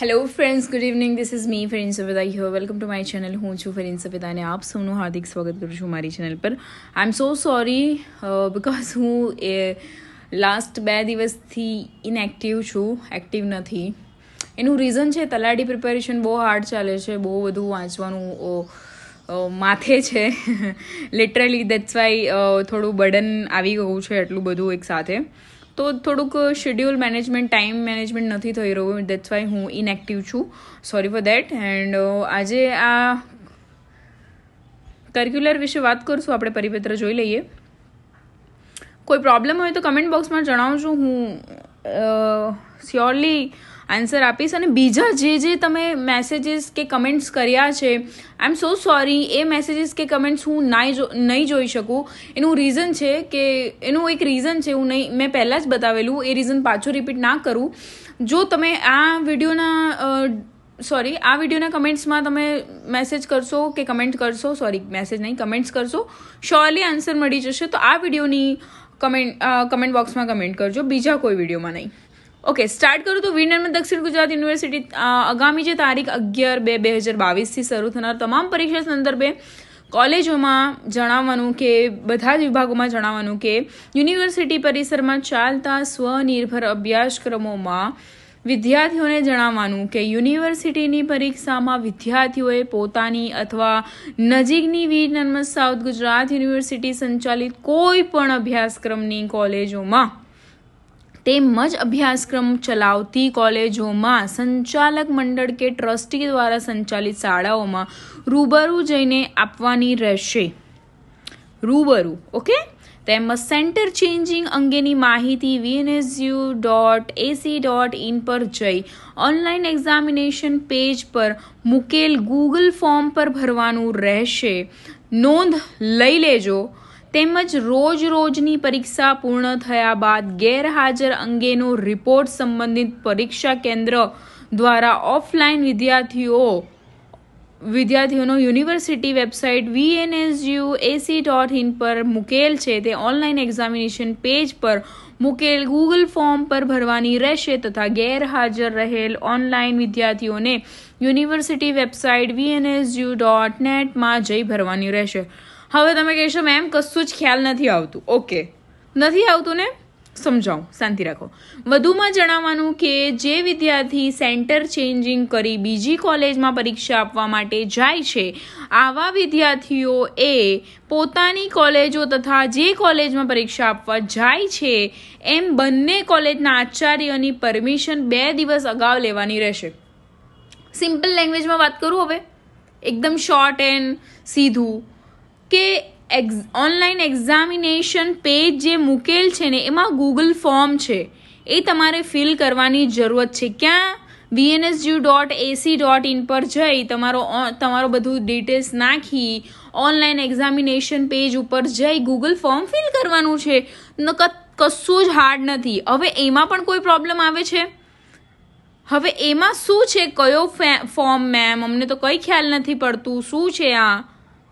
hello friends good evening this is me Fareen Savita here welcome to my channel હું છું ફરીન સવિતાને આપ સૌનું હાર્દિક સ્વાગત કરું છું મારી ચેનલ પર આઈ એમ સો સોરી બિકોઝ હું એ લાસ્ટ બે દિવસથી ઇનએક્ટિવ છું એક્ટિવ નથી એનું રીઝન છે તલાટી પ્રિપેરેશન બહુ હાર્ડ ચાલે છે બહુ બધું વાંચવાનું માથે છે લિટરલી દેટ્સ વાય થોડું બર્ડન આવી ગયું છે એટલું બધું એકસાથે સાથે તો થોડુંક શેડ્યુલ મેનેજમેન્ટ ટાઈમ મેનેજમેન્ટ નથી થઈ રહ્યું દેટ્સ વાય હું ઇનએક્ટિવ છું સોરી ફોર દેટ એન્ડ આજે આ કરિક્યુલર વિશે વાત કરશું આપણે પરિપત્ર જોઈ લઈએ કોઈ પ્રોબ્લેમ હોય તો કમેન્ટ બોક્સમાં જણાવું છું હું સ્યોરલી આન્સર આપીશ અને બીજા જે જે તમે મેસેજીસ કે કમેન્ટ્સ કર્યા છે આઈ એમ સો સોરી એ મેસેજીસ કે કમેન્ટ્સ હું ના નહીં જોઈ શકું એનું રીઝન છે કે એનું એક રીઝન છે હું નહીં મેં પહેલાં જ બતાવેલું એ રીઝન પાછું રિપીટ ના કરું જો તમે આ વિડીયોના સોરી આ વિડીયોના કમેન્ટ્સમાં તમે મેસેજ કરશો કે કમેન્ટ કરશો સોરી મેસેજ નહીં કમેન્ટ્સ કરશો શ્યોરલી આન્સર મળી જશે તો આ વિડીયોની કમેન્ટ કમેન્ટ બોક્સમાં કમેન્ટ કરજો બીજા કોઈ વિડીયોમાં નહીં ઓકે સ્ટાર્ટ કરું તો વિન્ડરમાં દક્ષિણ ગુજરાત યુનિવર્સિટી આગામી જે તારીખ અગિયાર બે બે હજાર બાવીસથી શરૂ થનાર તમામ પરીક્ષા સંદર્ભે કોલેજોમાં જણાવવાનું કે બધા જ વિભાગોમાં જણાવવાનું કે યુનિવર્સિટી પરિસરમાં ચાલતા સ્વનિર્ભર અભ્યાસક્રમોમાં વિદ્યાર્થીઓને જણાવવાનું કે યુનિવર્સિટીની પરીક્ષામાં વિદ્યાર્થીઓએ પોતાની અથવા નજીકની વીર નર્મદ સાઉથ ગુજરાત યુનિવર્સિટી સંચાલિત કોઈ પણ અભ્યાસક્રમની કોલેજોમાં તેમજ અભ્યાસક્રમ ચલાવતી કોલેજોમાં સંચાલક મંડળ કે ટ્રસ્ટી દ્વારા સંચાલિત શાળાઓમાં રૂબરૂ જઈને આપવાની રહેશે રૂબરૂ ઓકે તેમજ સેન્ટર ચેન્જિંગ અંગેની માહિતી VNSU dot AC dot in પર જઈ ઓનલાઈન એક્ઝામિનેશન પેજ પર મૂકેલ ગૂગલ ફોર્મ પર ભરવાનું રહેશે નોંધ લઈ લેજો તેમજ રોજ રોજની પરીક્ષા પૂર્ણ થયા બાદ ગેરહાજર અંગેનો રિપોર્ટ સંબંધિત પરીક્ષા કેન્દ્ર દ્વારા ઓફલાઈન વિદ્યાર્થીઓ વિદ્યાર્થીઓનો university website VNSU AC dot in પર મૂકેલ છે તે ઓનલાઈન એક્ઝામિનેશન પેજ પર મૂકેલ ગૂગલ ફોર્મ પર ભરવાની રહેશે તથા ગેરહાજર રહેલ ઓનલાઈન વિદ્યાર્થીઓને યુનિવર્સિટી વેબસાઇટ વીએનએસયુ ડોટ નેટમાં જઈ ભરવાની રહેશે હવે તમે કહેશો મેમ કશું જ ખ્યાલ નથી આવતું ઓકે નથી આવતું ને સમજાવું શાંતિ રાખો વધુમાં જણાવવાનું કે જે વિદ્યાર્થી સેન્ટર ચેન્જિંગ કરી બીજી કોલેજમાં પરીક્ષા આપવા માટે જાય છે આવા વિદ્યાર્થીઓ એ પોતાની કોલેજો તથા જે કોલેજમાં પરીક્ષા આપવા જાય છે એમ બંને કોલેજના આચાર્યની પરમિશન બે દિવસ અગાઉ લેવાની રહેશે સિમ્પલ લેંગ્વેજમાં વાત કરું હવે એકદમ શોર્ટ એન્ડ સીધું કે ઓનલાઈન એક્ઝામિનેશન પેજ જે મૂકેલ છે ને એમાં ગૂગલ ફોર્મ છે એ તમારે ફિલ કરવાની જરૂરત છે ક્યાં VNSU dot AC dot in પર જઈ તમારો તમારો બધું ડિટેલ્સ નાખી ઓનલાઈન એક્ઝામિનેશન પેજ ઉપર જઈ ગૂગલ ફોર્મ ફિલ કરવાનું છે કશું જ હાર્ડ નથી હવે એમાં પણ કોઈ પ્રોબ્લેમ આવે છે હવે એમાં શું છે કયો ફોર્મ મેમ અમને તો કંઈ ખ્યાલ નથી પડતું શું છે આ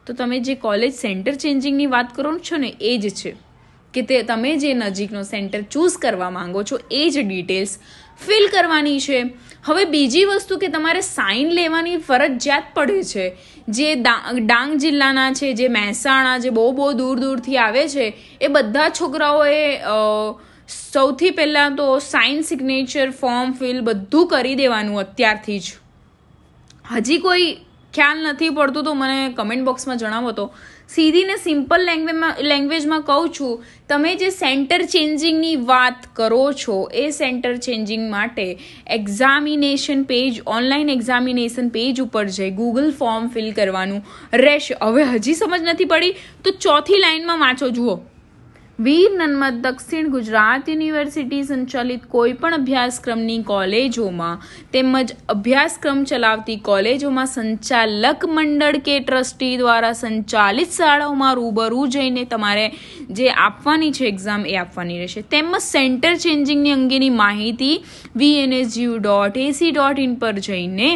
તો તમે જે કોલેજ સેન્ટર ચેન્જિંગની વાત કરો છો ને એ જ છે કે તે તમે જે નજીકનો સેન્ટર ચૂઝ કરવા માંગો છો એ જ ડિટેલ્સ ફિલ કરવાની છે હવે બીજી વસ્તુ કે તમારે સાઇન લેવાની ફરજિયાત પડે છે જે ડાંગ જિલ્લાના છે જે મહેસાણા જે બહુ બહુ દૂર દૂરથી આવે છે એ બધા છોકરાઓએ સૌથી પહેલાં તો સાઇન સિગ્નેચર ફોર્મ ફિલ બધું કરી દેવાનું અત્યારથી જ હજી કોઈ ખ્યાલ નથી પડતું તો મને કમેન્ટ બોક્સમાં જણાવો તો સીધી ને સિમ્પલ લેંગ્વેજમાં લેંગ્વેજમાં કહું છું તમે જે સેન્ટર ચેન્જિંગની વાત કરો છો એ સેન્ટર ચેન્જિંગ માટે examination page online examination page ઉપર જઈ ગૂગલ ફોર્મ ફિલ કરવાનું રહેશે હવે હજી સમજ નથી પડી તો ચોથી લાઇનમાં વાંચો જુઓ વીર નર્મદ દક્ષિણ ગુજરાત યુનિવર્સિટી સંચાલિત કોઈપણ અભ્યાસક્રમની કોલેજોમાં તેમજ અભ્યાસક્રમ ચલાવતી કોલેજોમાં સંચાલક મંડળ કે ટ્રસ્ટી દ્વારા સંચાલિત શાળાઓમાં રૂબરૂ જઈને તમારે જે આપવાની છે એક્ઝામ એ આપવાની રહેશે તેમજ સેન્ટર ચેન્જિંગની અંગેની માહિતી VNSGU dot AC dot in પર જઈને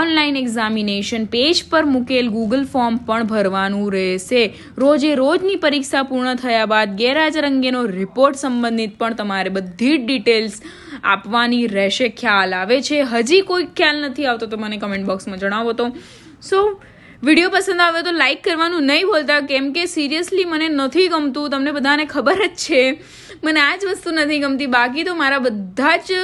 ઓનલાઈન એક્ઝામિનેશન પેજ પર મૂકેલ ગૂગલ ફોર્મ પણ ભરવાનું રહેશે રોજે રોજની પરીક્ષા પૂર્ણ થયા બાદ ગેરહાજર અંગેનો રિપોર્ટ સંબંધિત પણ તમારે બધી જ ડિટેલ્સ આપવાની રહેશે ખ્યાલ આવે છે હજી કોઈ ખ્યાલ નથી આવતો તો મને કમેન્ટ બોક્સમાં જણાવો તો સો વિડીયો પસંદ આવે તો લાઇક કરવાનું નહીં ભૂલતા કેમ કે સિરિયસલી મને નથી ગમતું તમને બધાને ખબર જ છે મને આ જ વસ્તુ નથી ગમતી બાકી તો મારા બધા જ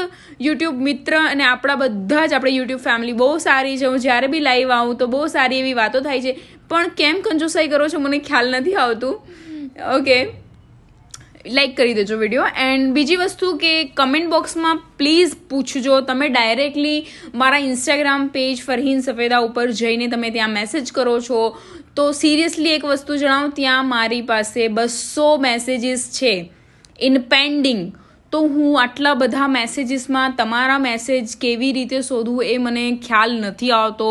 યુટ્યુબ મિત્ર અને આપણા બધા જ આપણે યુટ્યુબ ફેમિલી બહુ સારી છે હું જ્યારે બી લાઈવ આવું તો બહુ સારી એવી વાતો થાય છે પણ કેમ કંજુસાઈ કરો છો મને ખ્યાલ નથી આવતું ઓકે લાઈક કરી દેજો વિડીયો એન્ડ બીજી વસ્તુ કે કમેન્ટ બોક્સમાં પ્લીઝ પૂછજો તમે ડાયરેક્ટલી મારા ઇન્સ્ટાગ્રામ પેજ ફરહીન સફેદા ઉપર જઈને તમે ત્યાં મેસેજ કરો છો તો સિરિયસલી એક વસ્તુ જણાવું ત્યાં મારી પાસે બસો મેસેજીસ છે ઇન પેન્ડિંગ તો હું આટલા બધા મેસેજીસમાં તમારા મેસેજ કેવી રીતે શોધવું એ મને ખ્યાલ નથી આવતો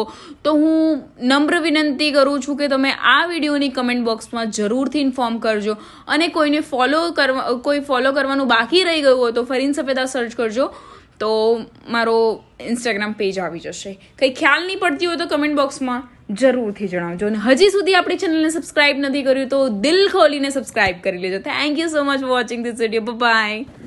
તો હું નમ્ર વિનંતી કરું છું કે તમે આ વિડીયોની કમેન્ટ બોક્સમાં જરૂરથી ઇન્ફોર્મ કરજો અને કોઈને ફોલો કરવા કોઈ ફોલો કરવાનું બાકી રહી ગયું હોય તો ફરીન સફેદા સર્ચ કરજો તો મારો ઇન્સ્ટાગ્રામ પેજ આવી જશે કંઈ ખ્યાલ નહીં પડતી હોય તો કમેન્ટ બોક્સમાં જરૂરથી જણાવજો અને હજી સુધી આપણી ચેનલને સબસ્ક્રાઇબ નથી કર્યું તો દિલ ખોલીને સબસ્ક્રાઇબ કરી લેજો thank you so much watching this video by